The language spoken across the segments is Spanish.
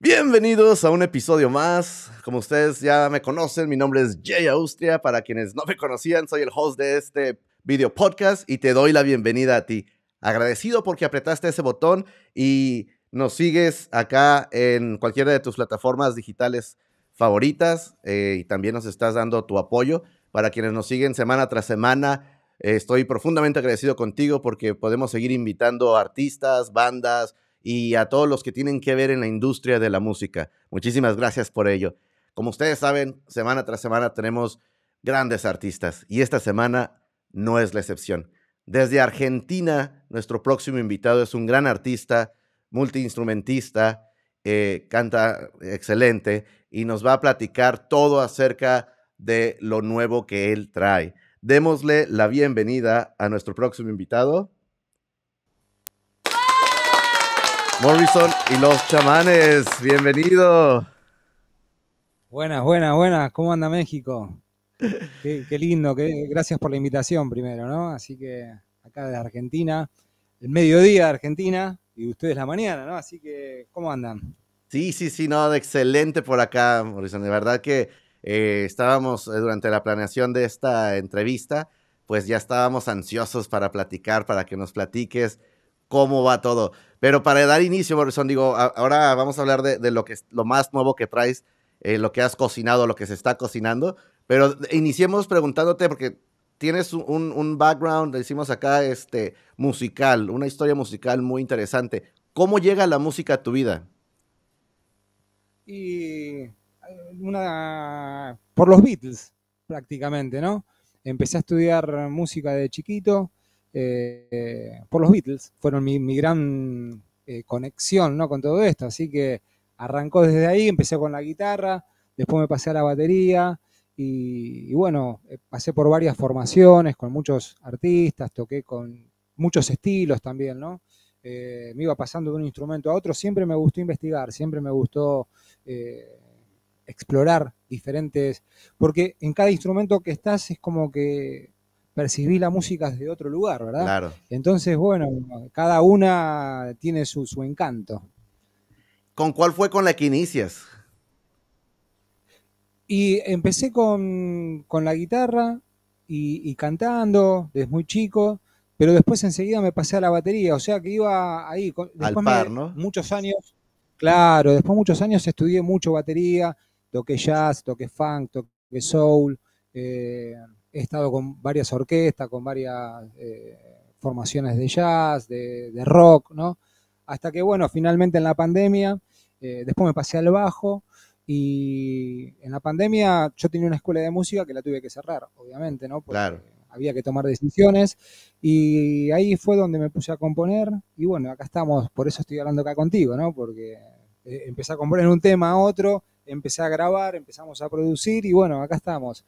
Bienvenidos a un episodio más. Como ustedes ya me conocen, mi nombre es Jay Austria. Para quienes no me conocían, soy el host de este video podcast y te doy la bienvenida a ti. Agradecido porque apretaste ese botón y nos sigues acá en cualquiera de tus plataformas digitales favoritas eh, y también nos estás dando tu apoyo. Para quienes nos siguen semana tras semana, eh, estoy profundamente agradecido contigo porque podemos seguir invitando artistas, bandas, y a todos los que tienen que ver en la industria de la música. Muchísimas gracias por ello. Como ustedes saben, semana tras semana tenemos grandes artistas y esta semana no es la excepción. Desde Argentina, nuestro próximo invitado es un gran artista, multiinstrumentista, eh, canta excelente y nos va a platicar todo acerca de lo nuevo que él trae. Démosle la bienvenida a nuestro próximo invitado. Morrison y los chamanes, bienvenido. Buenas, buenas, buenas, ¿cómo anda México? Qué, lindo, gracias por la invitación primero, ¿no? Así que acá de Argentina, el mediodía de Argentina y ustedes la mañana, ¿no? Así que, ¿cómo andan? Sí, sí, sí, no, excelente por acá, Morrison. De verdad que eh, estábamos eh, durante la planeación de esta entrevista, pues ya estábamos ansiosos para platicar, para que nos platiques cómo va todo. Pero para dar inicio, Morrison, digo, ahora vamos a hablar de, lo, que, lo más nuevo que traes, eh, lo que has cocinado, lo que se está cocinando. Pero iniciemos preguntándote, porque tienes un, background, decimos acá, este, musical, una historia musical muy interesante. ¿Cómo llega la música a tu vida? Y eh, una, por los Beatles, prácticamente, ¿no? Empecé a estudiar música de chiquito, eh, por los Beatles, fueron mi, gran eh, conexión ¿no? con todo esto. Así que arrancó desde ahí, empecé con la guitarra, después me pasé a la batería y, bueno, eh, pasé por varias formaciones con muchos artistas, toqué con muchos estilos también, ¿no? me iba pasando de un instrumento a otro, siempre me gustó investigar, siempre me gustó explorar diferentes, porque en cada instrumento que estás es como que percibí la mm. música desde otro lugar, ¿verdad? Claro. Entonces, bueno, cada una tiene su, encanto. ¿Con cuál fue con la que inicias? Y empecé con, la guitarra y, cantando desde muy chico, pero después enseguida me pasé a la batería, o sea que iba ahí. Después ¿no? Muchos años, claro, después muchos años estudié mucho batería, toqué jazz, toqué funk, toqué soul, eh, he estado con varias orquestas, con varias eh, formaciones de jazz, de, rock, ¿no? Hasta que, bueno, finalmente en la pandemia, eh, después me pasé al bajo y en la pandemia yo tenía una escuela de música que la tuve que cerrar, obviamente, ¿no? Porque claro. Había que tomar decisiones y ahí fue donde me puse a componer y bueno, acá estamos, por eso estoy hablando acá contigo, ¿no? Porque eh, empecé a componer un tema a otro, empecé a grabar, empezamos a producir y bueno, acá estamos,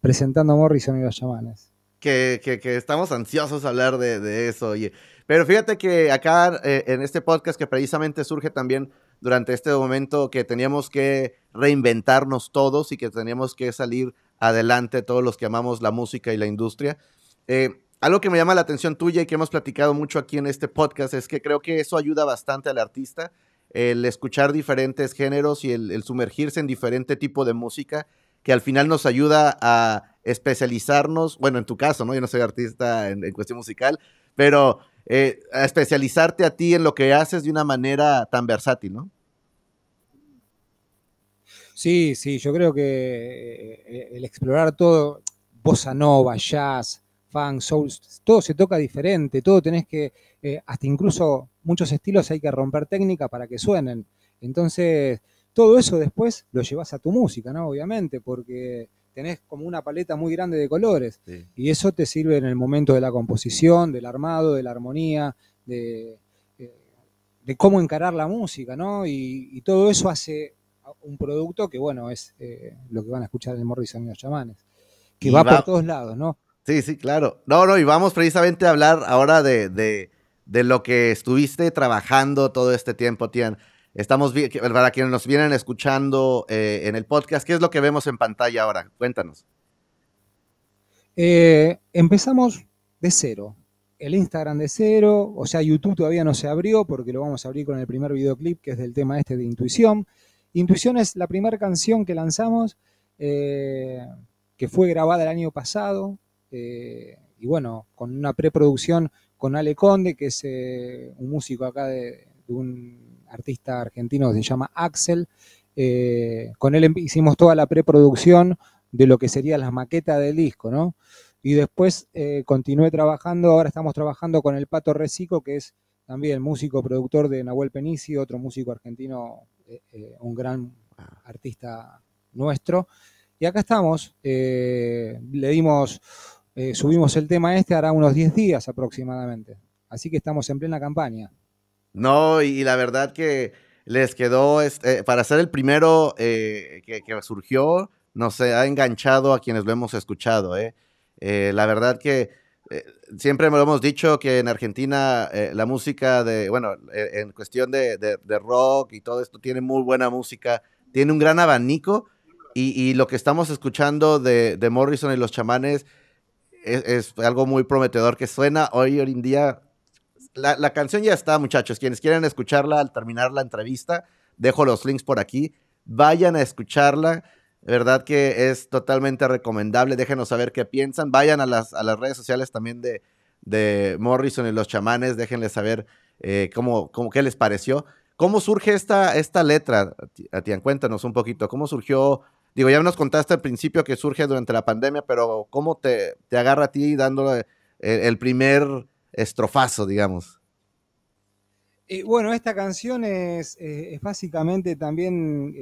presentando a Morrison y chamanes. Que, que, estamos ansiosos a hablar de, de, eso, oye. Pero fíjate que acá eh, en este podcast que precisamente surge también durante este momento que teníamos que reinventarnos todos y que teníamos que salir adelante todos los que amamos la música y la industria. Eh, algo que me llama la atención tuya y que hemos platicado mucho aquí en este podcast es que creo que eso ayuda bastante al artista el escuchar diferentes géneros y el, sumergirse en diferente tipo de música que al final nos ayuda a especializarnos, bueno, en tu caso, ¿no? Yo no soy artista en, cuestión musical, pero eh, a especializarte a ti en lo que haces de una manera tan versátil, ¿no? Sí, sí, yo creo que eh, el explorar todo, bossa nova, jazz, funk, soul, todo se toca diferente, todo tenés que, eh, hasta incluso muchos estilos hay que romper técnica para que suenen. Entonces, todo eso después lo llevas a tu música, ¿no? Obviamente, porque tenés como una paleta muy grande de colores y eso te sirve en el momento de la composición, del armado, de la armonía, de, eh, cómo encarar la música, ¿no? Y, todo eso hace un producto que, bueno, es eh, lo que van a escuchar en Morrison y los chamanes, que va, por todos lados, ¿no? Sí, sí, claro. No, no, y vamos precisamente a hablar ahora de, lo que estuviste trabajando todo este tiempo, Tian. Estamos, para quienes nos vienen escuchando eh, en el podcast, ¿qué es lo que vemos en pantalla ahora? Cuéntanos. Eh, empezamos de cero. El Instagram de cero, o sea, YouTube todavía no se abrió porque lo vamos a abrir con el primer videoclip que es del tema este de Intuición. Intuición es la primera canción que lanzamos eh, que fue grabada el año pasado, eh, y bueno, con una preproducción con Ale Conde, que es eh, un músico acá de, un artista argentino que se llama Axel. Eh, con él hicimos toda la preproducción de lo que sería la maqueta del disco, ¿no? Y después continué trabajando, ahora estamos trabajando con el Pato Recico, que es también el músico productor de Nahuel Penici, otro músico argentino, un gran artista nuestro. Y acá estamos, le dimos eh, subimos el tema este hará unos 10 días aproximadamente. Así que estamos en plena campaña. No, y, la verdad que les quedó, este, eh, para ser el primero eh, que, que, surgió, nos ha enganchado a quienes lo hemos escuchado. la verdad que siempre me lo hemos dicho que en Argentina la música de, bueno, en cuestión de, rock y todo esto, tiene muy buena música, tiene un gran abanico. Y, lo que estamos escuchando de, de, Morrison y los chamanes es, algo muy prometedor que suena hoy, hoy en día. La, canción ya está, muchachos. Quienes quieran escucharla al terminar la entrevista, dejo los links por aquí. Vayan a escucharla. Verdad que es totalmente recomendable. Déjenos saber qué piensan. Vayan a las, redes sociales también de, de Morrison y los chamanes. Déjenles saber eh, cómo, qué les pareció. ¿Cómo surge esta, esta letra? Atian, cuéntanos un poquito. ¿Cómo surgió Digo, ya nos contaste al principio que surge durante la pandemia, pero ¿cómo te, agarra a ti dándole eh, el, primer estrofazo, digamos? Eh, bueno, esta canción es, eh, básicamente también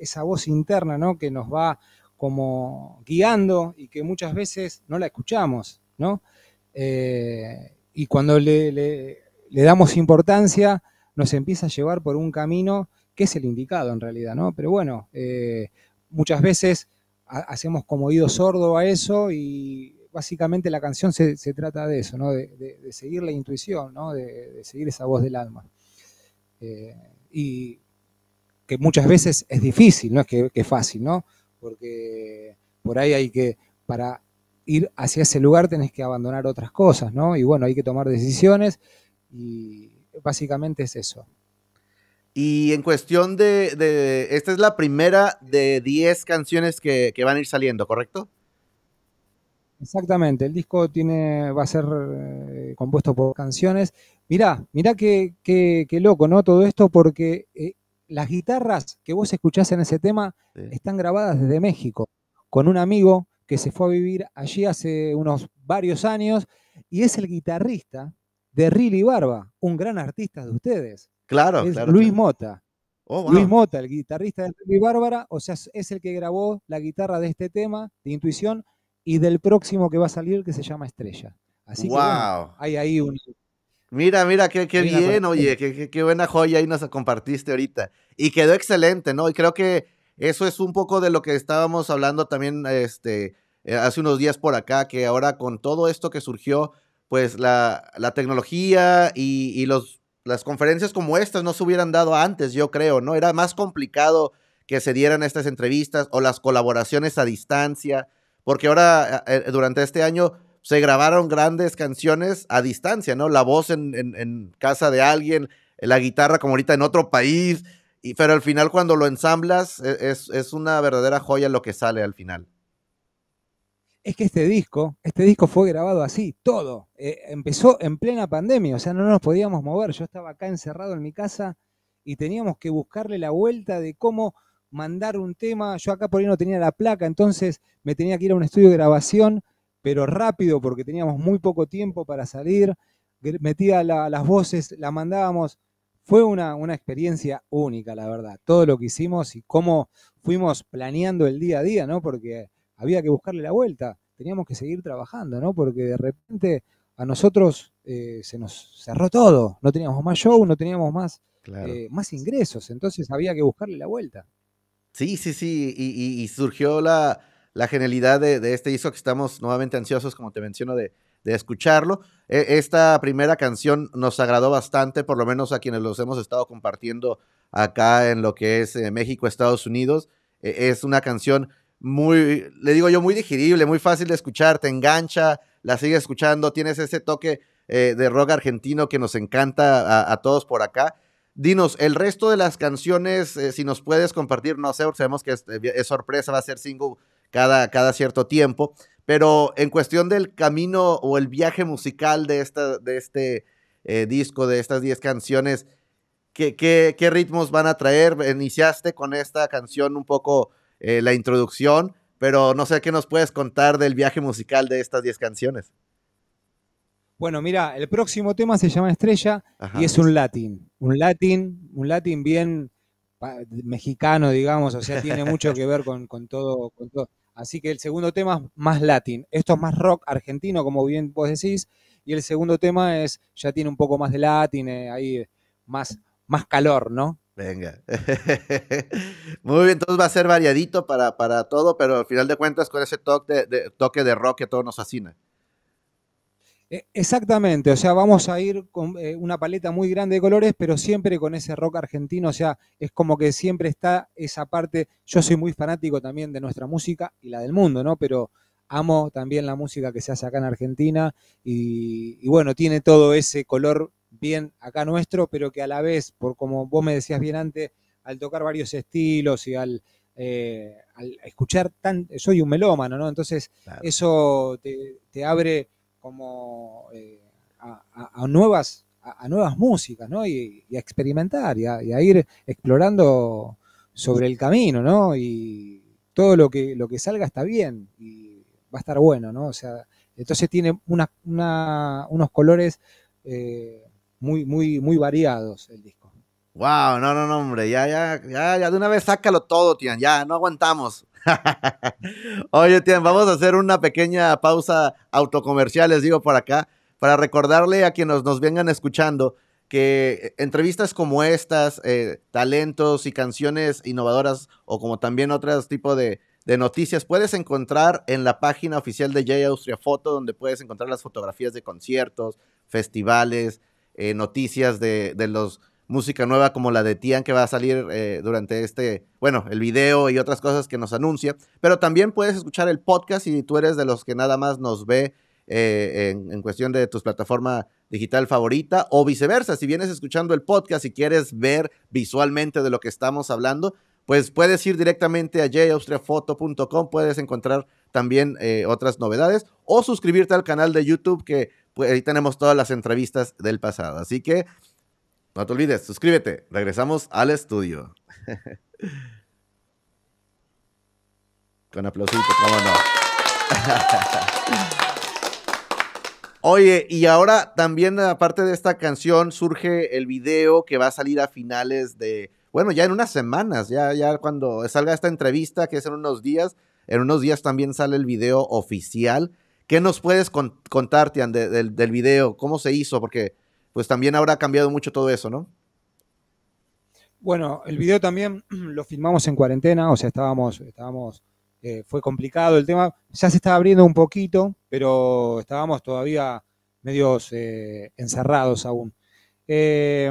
esa voz interna, ¿no? Que nos va como guiando y que muchas veces no la escuchamos, ¿no? y cuando le, le, damos importancia, nos empieza a llevar por un camino que es el indicado en realidad, ¿no? Pero bueno, muchas veces hacemos como oído sordo a eso y básicamente la canción se, trata de eso, ¿no? de, seguir la intuición, ¿no? de, seguir esa voz del alma. Eh, y que muchas veces es difícil, no es que, es fácil, ¿no? porque por ahí hay que, para ir hacia ese lugar tenés que abandonar otras cosas, ¿no? y bueno, hay que tomar decisiones y básicamente es eso. Y en cuestión de, esta es la primera de 10 canciones que, van a ir saliendo, ¿correcto? Exactamente, el disco tiene, va a ser eh, compuesto por canciones. Mirá, mirá qué, loco, ¿no? Todo esto porque eh, las guitarras que vos escuchás en ese tema están grabadas desde México, con un amigo que se fue a vivir allí hace unos varios años y es el guitarrista de Rilly Barba, un gran artista de ustedes. Claro, es claro. Luis Mota. Oh, Luis Mota, el guitarrista de Luis Bárbara, o sea, es el que grabó la guitarra de este tema, de Intuición, y del próximo que va a salir, que se llama Estrella. Así que hay ahí un... Mira, mira, qué, bien, oye, qué, qué, buena joya ahí nos compartiste ahorita. Y quedó excelente, ¿no? Y creo que eso es un poco de lo que estábamos hablando también este, eh, hace unos días por acá, que ahora con todo esto que surgió, pues la, tecnología y los las conferencias como estas no se hubieran dado antes, yo creo, ¿no? Era más complicado que se dieran estas entrevistas o las colaboraciones a distancia, porque ahora, eh, eh, durante este año, se grabaron grandes canciones a distancia, ¿no? La voz en, casa de alguien, la guitarra como ahorita en otro país, y, pero al final cuando lo ensamblas e, es, es una verdadera joya lo que sale al final es que este disco, este disco fue grabado así, todo. Eh, empezó en plena pandemia, o sea, no nos podíamos mover. Yo estaba acá encerrado en mi casa y teníamos que buscarle la vuelta de cómo mandar un tema. Yo acá por ahí no tenía la placa, entonces me tenía que ir a un estudio de grabación, pero rápido porque teníamos muy poco tiempo para salir. Metía las voces, la mandábamos. Fue una experiencia única, la verdad. Todo lo que hicimos y cómo fuimos planeando el día a día, ¿no? Porque había que buscarle la vuelta, teníamos que seguir trabajando, ¿no? Porque de repente a nosotros eh, se nos cerró todo, no teníamos más show, no teníamos más, eh, más ingresos, entonces había que buscarle la vuelta. Sí, sí, sí, y, surgió la, genialidad de, este disco que estamos nuevamente ansiosos, como te menciono, de, escucharlo. E, esta primera canción nos agradó bastante, por lo menos a quienes los hemos estado compartiendo acá en lo que es eh, México, Estados Unidos. E, es una canción muy, le digo yo, muy digerible, muy fácil de escuchar, te engancha, la sigues escuchando, tienes ese toque eh, de rock argentino que nos encanta a, todos por acá. Dinos, el resto de las canciones, eh, si nos puedes compartir, no sé, sabemos que eh, es, sorpresa, va a ser single cada, cada cierto tiempo, pero en cuestión del camino o el viaje musical de, esta, de este disco, de estas 10 canciones, ¿qué, qué ritmos van a traer? Iniciaste con esta canción un poco eh, la introducción, pero no sé qué nos puedes contar del viaje musical de estas 10 canciones. Bueno, mira, el próximo tema se llama Estrella y es un latín, un latín, un latín bien mexicano, digamos, o sea, tiene mucho que ver con, todo, Así que el segundo tema es más latín, esto es más rock argentino, como bien vos decís, y el segundo tema es, ya tiene un poco más de latín, eh, ahí más, más calor, ¿no? Venga. Muy bien, entonces va a ser variadito para, todo, pero al final de cuentas con ese toque de, rock que todo nos fascina. E, exactamente, o sea, vamos a ir con eh, una paleta muy grande de colores, pero siempre con ese rock argentino, o sea, es como que siempre está esa parte, yo soy muy fanático también de nuestra música y la del mundo, ¿no? Pero amo también la música que se hace acá en Argentina y, y bueno, tiene todo ese color bien acá nuestro, pero que a la vez, por como vos me decías bien antes, al tocar varios estilos y al, eh, escuchar tan, soy un melómano, ¿no? Entonces eso te, abre como eh, a, a, nuevas a, nuevas músicas, ¿no? Y, a experimentar y, a, ir explorando sobre el camino, ¿no? Y todo lo que lo que salga está bien y va a estar bueno, ¿no? O sea, entonces tiene una, unos colores eh, muy, muy, muy variados el disco. Wow, no, no, no, hombre, ya, ya, ya, ya de una vez sácalo todo, Tian, ya, no aguantamos. Oye, Tian, vamos a hacer una pequeña pausa autocomercial, les digo por acá, para recordarle a quienes nos, vengan escuchando que eh, entrevistas como estas, eh, talentos y canciones innovadoras o como también otros tipo de, noticias, puedes encontrar en la página oficial de J Austria Foto, donde puedes encontrar las fotografías de conciertos, festivales, eh, noticias de, los música nueva como la de Tian que va a salir eh, durante este, bueno, el video y otras cosas que nos anuncia. Pero también puedes escuchar el podcast si tú eres de los que nada más nos ve eh, en, cuestión de tu plataforma digital favorita o viceversa. Si vienes escuchando el podcast y quieres ver visualmente de lo que estamos hablando, pues puedes ir directamente a jaustriafoto.com, puedes encontrar también otras novedades o suscribirte al canal de YouTube que pues, ahí tenemos todas las entrevistas del pasado. Así que no te olvides, suscríbete. Regresamos al estudio. Con aplausito, cómo no. Oye, y ahora también aparte de esta canción surge el video que va a salir a finales de, bueno, ya en unas semanas, ya, ya cuando salga esta entrevista, que es en unos días, en unos días también sale el video oficial ¿Qué nos puedes contarte contar, Tian, del video? ¿Cómo se hizo? Porque pues también habrá cambiado mucho todo eso, ¿no? Bueno, el video también lo filmamos en cuarentena, o sea, estábamos, estábamos, eh, fue complicado el tema, ya se estaba abriendo un poquito, pero estábamos todavía medios eh, encerrados aún. Eh,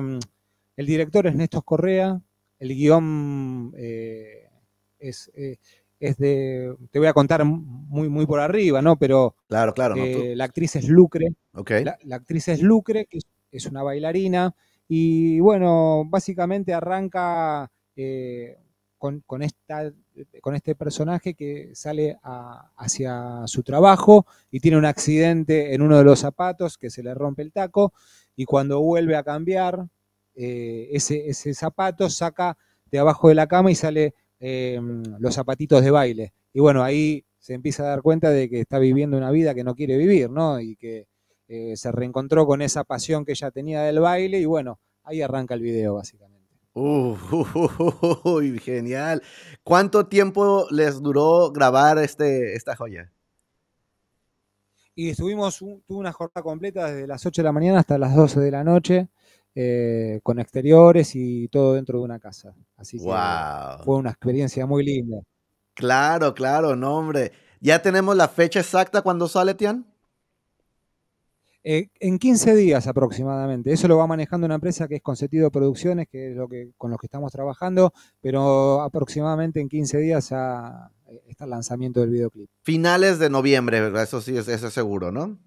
el director es Néstor Correa, el guión es, es de, te voy a contar muy, muy por arriba, ¿no? Pero claro, claro, eh, la actriz es Lucre. La, actriz es Lucre, que es, una bailarina. Y bueno, básicamente arranca eh, con, esta, con este personaje que sale hacia su trabajo y tiene un accidente en uno de los zapatos que se le rompe el taco. Y cuando vuelve a cambiar eh, ese, ese zapato, saca de abajo de la cama y sale Em, los zapatitos de baile. Y bueno, ahí se empieza a dar cuenta de que está viviendo una vida que no quiere vivir, ¿no? Y que eh, se reencontró con esa pasión que ella tenía del baile y bueno, ahí arranca el video básicamente. Uh, genial. ¿Cuánto tiempo les duró grabar este, esta joya? Y estuvimos una jornada completa desde las 8 de la mañana hasta las 12 de la noche. Eh, con exteriores y todo dentro de una casa. Así que fue una experiencia muy linda. Claro, claro, no, hombre. ¿Ya tenemos la fecha exacta cuando sale, Tian? Eh, en 15 días aproximadamente. Eso lo va manejando una empresa que es Consentido Producciones, que es lo que, con los que estamos trabajando, pero aproximadamente en 15 días ya eh, está el lanzamiento del videoclip. Finales de noviembre, Eso sí, eso es seguro, ¿no?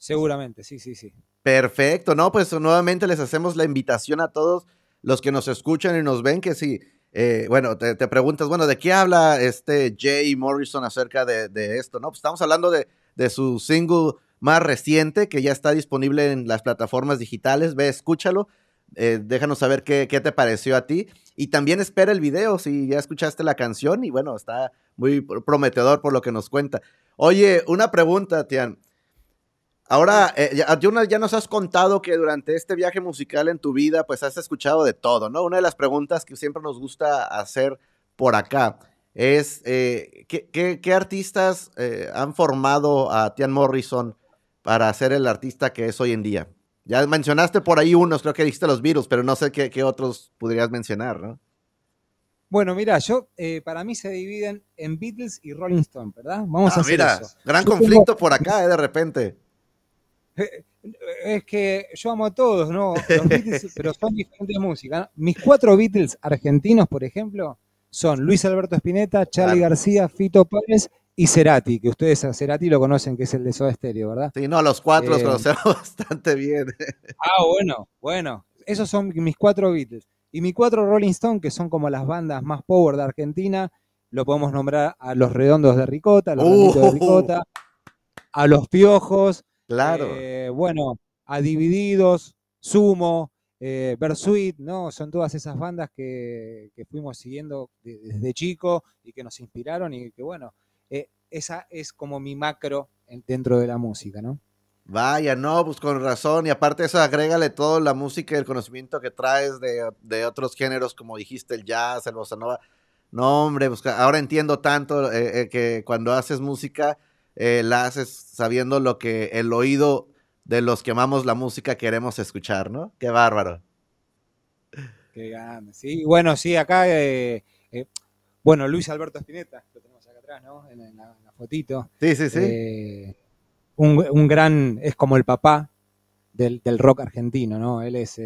Seguramente, sí, sí, sí. Perfecto, no, pues nuevamente les hacemos la invitación a todos los que nos escuchan y nos ven que si, eh, bueno, te, preguntas, bueno, ¿de qué habla este Jay Morrison acerca de, esto? No, pues estamos hablando de, de, su single más reciente que ya está disponible en las plataformas digitales. Ve, escúchalo, eh, déjanos saber qué, qué, te pareció a ti. Y también espera el video si ya escuchaste la canción y bueno, está muy prometedor por lo que nos cuenta. Oye, una pregunta, Tian. Ahora, eh, ya, ah, ya nos has contado que durante este viaje musical en tu vida, pues has escuchado de todo, ¿no? Una de las preguntas que siempre nos gusta hacer por acá es, eh, ¿qué, artistas eh, han formado a Tian Morrison para ser el artista que es hoy en día? Ya mencionaste por ahí unos, creo que dijiste los virus, pero no sé qué, otros podrías mencionar, ¿no? Bueno, mira, yo para mí se dividen en Beatles y Rolling Stone, ¿verdad? Vamos ah, a hacer mira, eso. Gran conflicto por acá, de repente. Eh, es que yo amo a todos, ¿no? Los pero son diferentes músicas. Mis cuatro Beatles argentinos, por ejemplo, son Luis Alberto Espineta Charlie García, Fito Páez y Cerati, que ustedes a Cerati lo conocen, que es el de Soda Stereo, ¿verdad? Sí, no, a los cuatro eh, los conocemos bastante bien. Ah, bueno, bueno. Esos son mis cuatro Beatles. Y mis cuatro Rolling Stone, que son como las bandas más power de Argentina, lo podemos nombrar a los redondos de Ricota, a los de uh. Ricota, a los piojos, Claro. Eh, bueno, Adivididos, Sumo, eh, Bersuit, ¿no? Son todas esas bandas que, que fuimos siguiendo desde chico y que nos inspiraron y que, bueno, eh, esa es como mi macro dentro de la música, ¿no? Vaya, no, pues con razón. Y aparte eso, agrégale toda la música y el conocimiento que traes de, de, otros géneros, como dijiste, el jazz, el bossa nova. No, hombre, pues, ahora entiendo tanto eh, que cuando haces música, eh, la haces sabiendo lo que el oído de los que amamos la música queremos escuchar, ¿no? Qué bárbaro. Qué grande! Sí, bueno, sí, acá, eh, eh, bueno, Luis Alberto Spinetta, lo tenemos acá atrás, ¿no? En, la, fotito. Sí, sí, sí. Un, gran, es como el papá del, del rock argentino, ¿no? Él es,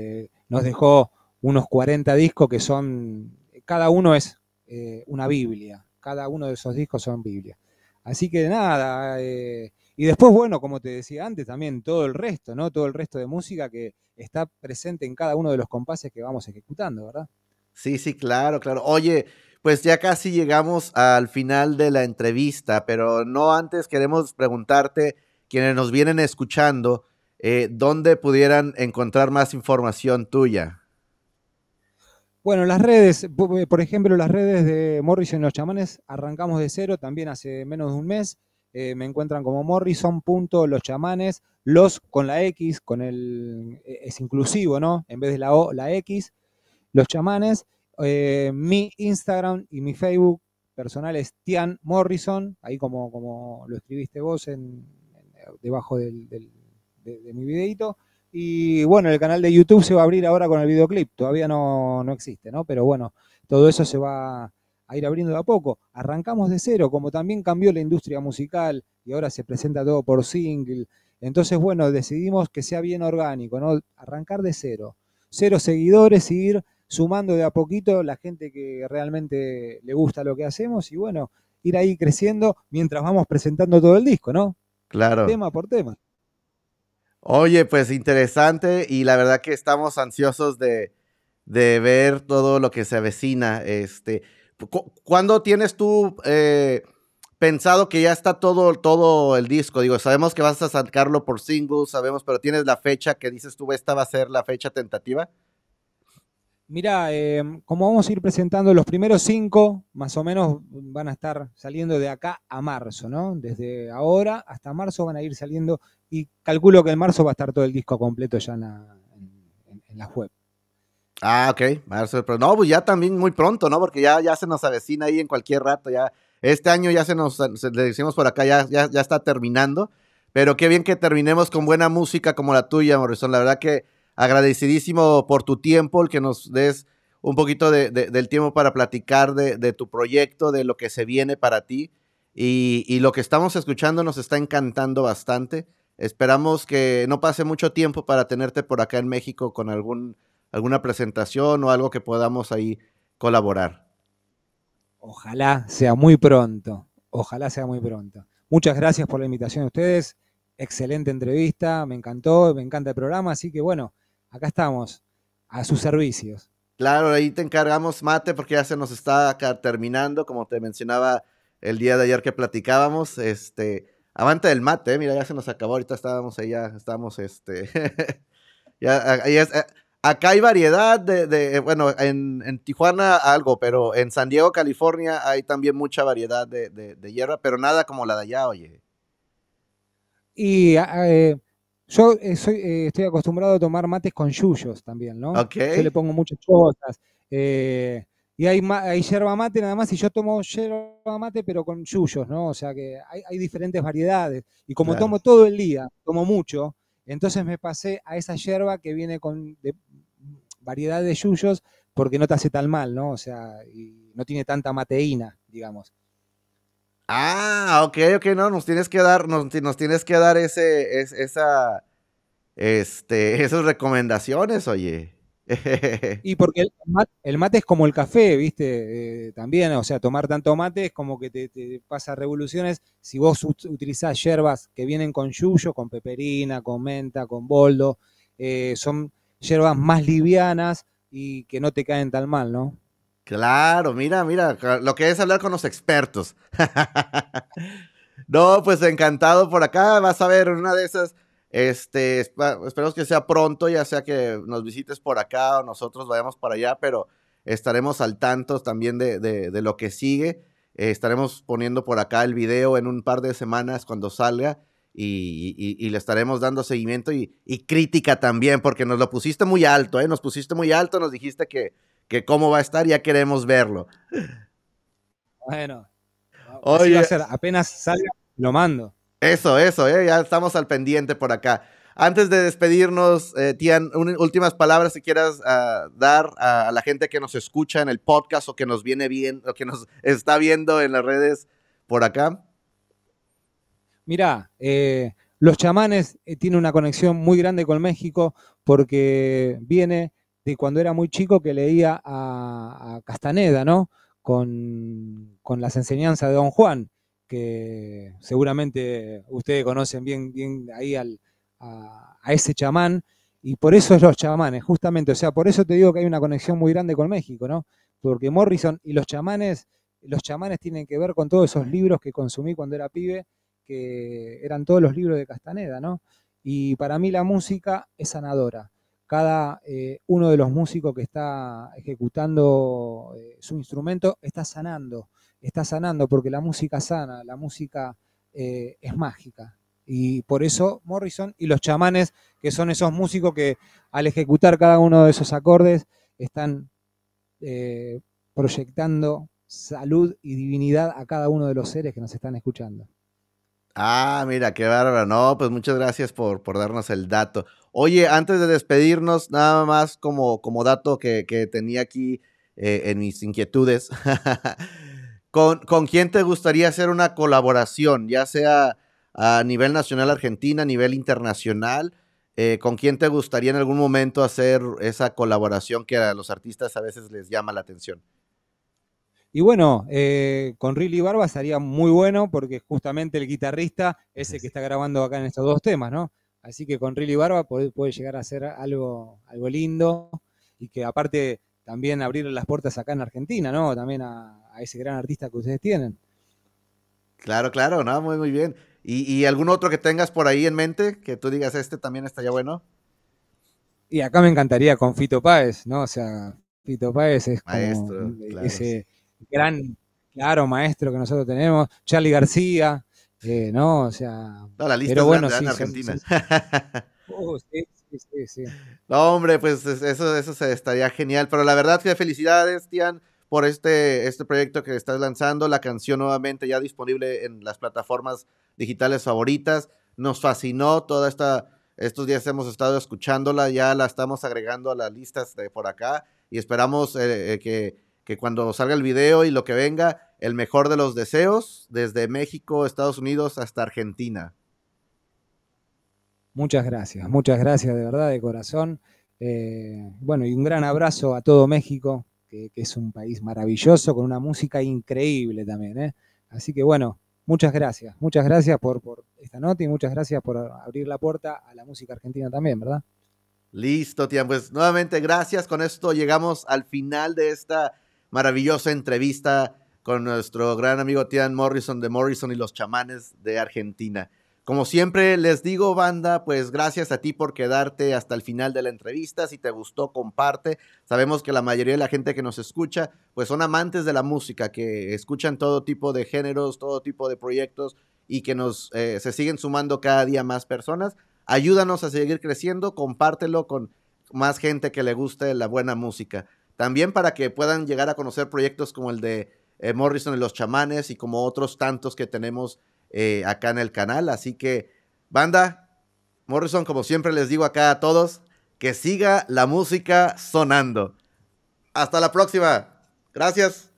nos dejó unos 40 discos que son, cada uno es una Biblia, cada uno de esos discos son Biblia Así que nada, eh, y después, bueno, como te decía antes, también todo el resto, ¿no? Todo el resto de música que está presente en cada uno de los compases que vamos ejecutando, ¿verdad? Sí, sí, claro, claro. Oye, pues ya casi llegamos al final de la entrevista, pero no antes queremos preguntarte, quienes nos vienen escuchando, eh, ¿dónde pudieran encontrar más información tuya? Bueno, las redes, por ejemplo, las redes de Morrison los chamanes, arrancamos de cero también hace menos de un mes. Eh, me encuentran como Morrison. Los chamanes, los con la X, con el. Eh, es inclusivo, ¿no? En vez de la O, la X. Los chamanes. Eh, mi Instagram y mi Facebook personal es Tian Morrison, ahí como, como lo escribiste vos en, debajo de mi videito. Y bueno, el canal de YouTube se va a abrir ahora con el videoclip, todavía no, no existe, ¿no? Pero bueno, todo eso se va a ir abriendo de a poco. Arrancamos de cero, como también cambió la industria musical y ahora se presenta todo por single. Entonces, bueno, decidimos que sea bien orgánico, ¿no? Arrancar de cero. Cero seguidores y ir sumando de a poquito la gente que realmente le gusta lo que hacemos y bueno, ir ahí creciendo mientras vamos presentando todo el disco, ¿no? Claro. Tema por tema. Oye, pues interesante y la verdad que estamos ansiosos de, de ver todo lo que se avecina. Este, ¿Cuándo tienes tú eh, pensado que ya está todo, todo el disco? Digo, sabemos que vas a sacarlo por singles, sabemos, pero ¿tienes la fecha que dices tú, esta va a ser la fecha tentativa? Mira, em, como vamos a ir presentando los primeros cinco, más o menos van a estar saliendo de acá a marzo, ¿no? Desde ahora hasta marzo van a ir saliendo y calculo que en marzo va a estar todo el disco completo ya en la, web. Ah, ok, marzo, pero no, pues ya también muy pronto, ¿no? Porque ya, ya se nos avecina ahí en cualquier rato, ya este año ya se nos, le decimos por acá, ya, ya, ya está terminando, pero qué bien que terminemos con buena música como la tuya, Morrison, la verdad que agradecidísimo por tu tiempo, el que nos des un poquito de, del tiempo para platicar de, tu proyecto, de lo que se viene para ti. Y, y, lo que estamos escuchando nos está encantando bastante. Esperamos que no pase mucho tiempo para tenerte por acá en México con algún, alguna presentación o algo que podamos ahí colaborar. Ojalá sea muy pronto. Ojalá sea muy pronto. Muchas gracias por la invitación a ustedes. Excelente entrevista. Me encantó, me encanta el programa. Así que bueno, acá estamos, a sus servicios. Claro, ahí te encargamos mate porque ya se nos está acá terminando, como te mencionaba el día de ayer que platicábamos, este, avante del mate, eh, mira, ya se nos acabó, ahorita estábamos ahí, ya estamos, este, acá hay variedad de, bueno, en, Tijuana algo, pero en San Diego, California hay también mucha variedad de, hierba, pero nada como la de allá, oye. Y eh, yo eh, soy, eh, estoy acostumbrado a tomar mates con yuyos también, ¿no? Yo le pongo muchas cosas. Eh, y hay, hay yerba mate nada más, y yo tomo yerba mate, pero con yuyos, ¿no? O sea que hay, diferentes variedades. Y como tomo todo el día, tomo mucho, entonces me pasé a esa yerba que viene con variedad de yuyos porque no te hace tan mal, ¿no? O sea, no tiene tanta mateína, digamos. Ah, ok, ok, no, nos tienes que dar, nos, tienes que dar ese, esa, este, esas recomendaciones, oye. y porque el mate, es como el café, ¿viste? Eh, también, o sea, tomar tanto mate es como que te, pasa revoluciones. Si vos utilizás hierbas que vienen con yuyo, con peperina, con menta, con boldo, eh, son hierbas más livianas y que no te caen tan mal, ¿no? Claro, mira, mira, lo que es hablar con los expertos. no, pues encantado por acá, vas a ver una de esas. Este, esperemos que sea pronto, ya sea que nos visites por acá o nosotros vayamos para allá, pero estaremos al tanto también de, lo que sigue. Eh, estaremos poniendo por acá el video en un par de semanas cuando salga y, y, le estaremos dando seguimiento y, y, crítica también, porque nos lo pusiste muy alto, ¿eh? Nos pusiste muy alto, nos dijiste que que cómo va a estar, ya queremos verlo. Bueno, Oye, a ser, apenas salga, lo mando. Eso, eso, eh, ya estamos al pendiente por acá. Antes de despedirnos, eh, Tian, últimas palabras si quieras ah, dar a, la gente que nos escucha en el podcast o que nos viene bien, o que nos está viendo en las redes por acá. Mira, eh, los chamanes tienen una conexión muy grande con México porque viene de cuando era muy chico que leía a, Castaneda, ¿no? Con, las enseñanzas de Don Juan, que seguramente ustedes conocen bien, bien ahí a, a, ese chamán, y por eso es los chamanes, justamente, o sea, por eso te digo que hay una conexión muy grande con México, ¿no? Porque Morrison y los chamanes, los chamanes tienen que ver con todos esos libros que consumí cuando era pibe, que eran todos los libros de Castaneda, ¿no? Y para mí la música es sanadora cada eh, uno de los músicos que está ejecutando eh, su instrumento está sanando, está sanando porque la música sana, la música eh, es mágica. Y por eso Morrison y los chamanes, que son esos músicos que al ejecutar cada uno de esos acordes están proyectando salud y divinidad a cada uno de los seres que nos están escuchando. Ah, mira, qué bárbaro. No, pues muchas gracias por, por darnos el dato. Oye, antes de despedirnos, nada más como, como dato que, tenía aquí eh, en mis inquietudes. ¿Con, quién te gustaría hacer una colaboración? Ya sea a nivel nacional argentina, a nivel internacional. Eh, ¿Con quién te gustaría en algún momento hacer esa colaboración que a los artistas a veces les llama la atención? Y bueno, eh, con Riley Barba sería muy bueno porque justamente el guitarrista es el que está grabando acá en estos dos temas, ¿no? Así que con Rilly Barba puede, llegar a ser algo, algo lindo y que aparte también abrir las puertas acá en Argentina, ¿no? También a, ese gran artista que ustedes tienen. Claro, claro, ¿no? Muy, muy bien. ¿Y, algún otro que tengas por ahí en mente que tú digas este también estaría bueno? Y acá me encantaría con Fito Páez, ¿no? O sea, Fito Páez es ese gran, claro, maestro que nosotros tenemos. Charlie García, no, o sea. No, la lista es bueno, grande, Argentina. Oh, sí, sí, no, hombre, pues eso, eso estaría genial. Pero la verdad que felicidades, Tian, por este, este proyecto que estás lanzando. La canción nuevamente ya disponible en las plataformas digitales favoritas. Nos fascinó toda esta. Estos días hemos estado escuchándola, ya la estamos agregando a las listas de por acá y esperamos eh, eh, que que cuando salga el video y lo que venga, el mejor de los deseos desde México, Estados Unidos hasta Argentina. Muchas gracias, muchas gracias de verdad, de corazón. Eh, bueno, y un gran abrazo a todo México, que, es un país maravilloso, con una música increíble también. ¿eh? Así que bueno, muchas gracias, muchas gracias por, por esta nota y muchas gracias por abrir la puerta a la música argentina también, ¿verdad? Listo, Tian. Pues nuevamente, gracias. Con esto llegamos al final de esta maravillosa entrevista con nuestro gran amigo Tian Morrison de Morrison y los chamanes de Argentina. Como siempre les digo, banda, pues gracias a ti por quedarte hasta el final de la entrevista. Si te gustó, comparte. Sabemos que la mayoría de la gente que nos escucha, pues son amantes de la música, que escuchan todo tipo de géneros, todo tipo de proyectos y que nos eh, se siguen sumando cada día más personas. Ayúdanos a seguir creciendo, compártelo con más gente que le guste la buena música. También para que puedan llegar a conocer proyectos como el de eh, Morrison y los chamanes y como otros tantos que tenemos eh, acá en el canal. Así que, banda, Morrison, como siempre les digo acá a todos, que siga la música sonando. Hasta la próxima. Gracias.